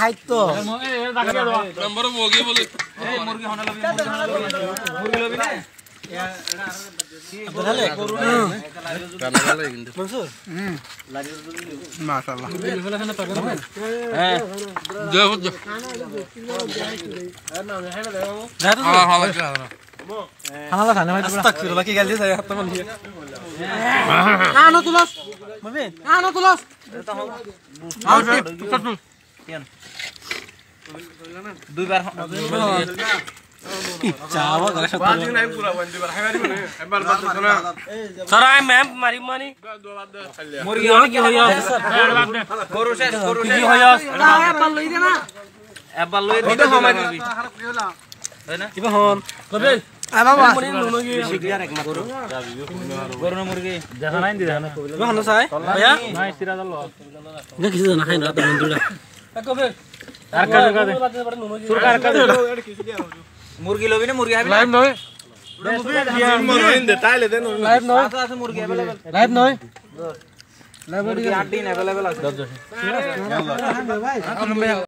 High তো নম্বর বগি বলে এই মুরগি হনা লবি মুরগি লবি না মাশাআল্লাহ হ্যাঁ যাও যাও হ্যাঁ হ্যাঁ হ্যাঁ খানা খানা ভাই আস্তাগফিরুল্লাহ কি গাল দিয়ে হাত মান দিয়ে না না তুলস মানে না না তুলস দুইবার এবার মানে। হ্যাঁ, হ্যাঁ, হ্যাঁ, লই দিতে সময় দিবি হয় না কিবা হন কবে দেখা নাই দেখা নাই मुर्गी लोगी मुर्गी है लाइव नॉय लाइव नॉय लाइव नॉय लाइव मुर्गी